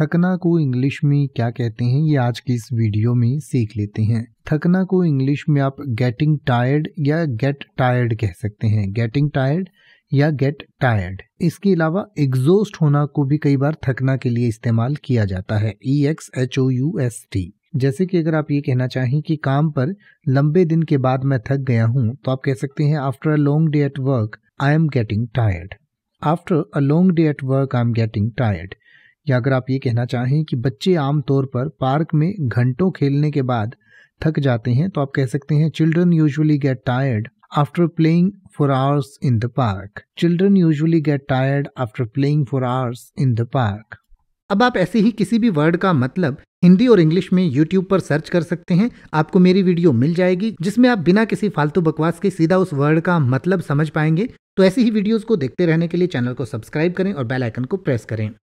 थकना को इंग्लिश में क्या कहते हैं ये आज की इस वीडियो में सीख लेते हैं थकना को इंग्लिश में आप गेटिंग टायर्ड या गेट टायर्ड कह सकते हैं गेटिंग टायर्ड या गेट टायर्ड इसके अलावा एग्जोस्ट होना को भी कई बार थकना के लिए इस्तेमाल किया जाता है E X H O U S T जैसे कि अगर आप ये कहना चाहें कि काम पर लंबे दिन के बाद मैं थक गया हूँ तो आप कह सकते हैं after a long day at work I am getting tired after a long day at work I am getting tired या अगर आप ये कहना चाहें कि बच्चे आमतौर पर पार्क में घंटों खेलने के बाद थक जाते हैं तो आप कह सकते हैं children usually get tired after playing for hours in the park children usually get tired after playing for hours in the park अब आप ऐसे ही किसी भी वर्ड का मतलब हिंदी और इंग्लिश में YouTube पर सर्च कर सकते हैं आपको मेरी वीडियो मिल जाएगी जिसमें आप बिना किसी फालतू बकवास के सीधा उस वर्ड का मतलब समझ पाएंगे तो ऐसी ही वीडियोस को देखते रहने के लिए चैनल को सब्सक्राइब करें और बेल आइकन को प्रेस करें